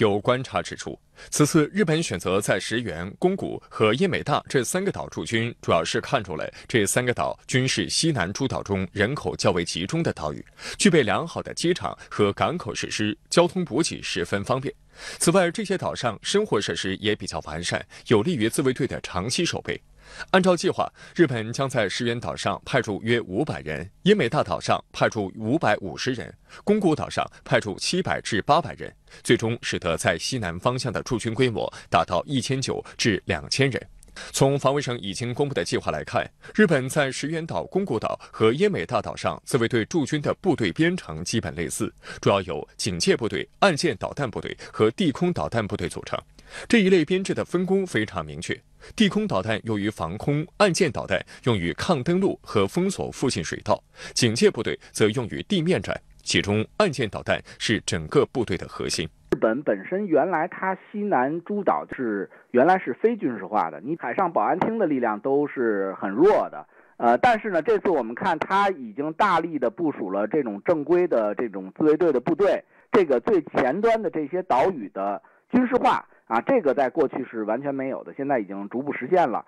有观察指出，此次日本选择在石垣、宫古和因美大这三个岛驻军，主要是看出了这三个岛均是西南诸岛中人口较为集中的岛屿，具备良好的机场和港口设施，交通补给十分方便。此外，这些岛上生活设施也比较完善，有利于自卫队的长期守备。按照计划，日本将在石垣岛上派驻约五百人，英美大岛上派驻五百五十人，宫古岛上派驻七百至八百人，最终使得在西南方向的驻军规模达到一千九至两千人。从防卫省已经公布的计划来看，日本在石垣岛、宫古岛和奄美大岛上自卫队驻军的部队编成基本类似，主要由警戒部队、岸舰导弹部队和地空导弹部队组成。这一类编制的分工非常明确，地空导弹用于防空，岸舰导弹用于抗登陆和封锁附近水道，警戒部队则用于地面战。其中，岸舰导弹是整个部队的核心。日本本身原来它西南诸岛是原来是非军事化的，你海上保安厅的力量都是很弱的。呃，但是呢，这次我们看它已经大力的部署了这种正规的这种自卫队的部队，这个最前端的这些岛屿的军事化。啊，这个在过去是完全没有的，现在已经逐步实现了。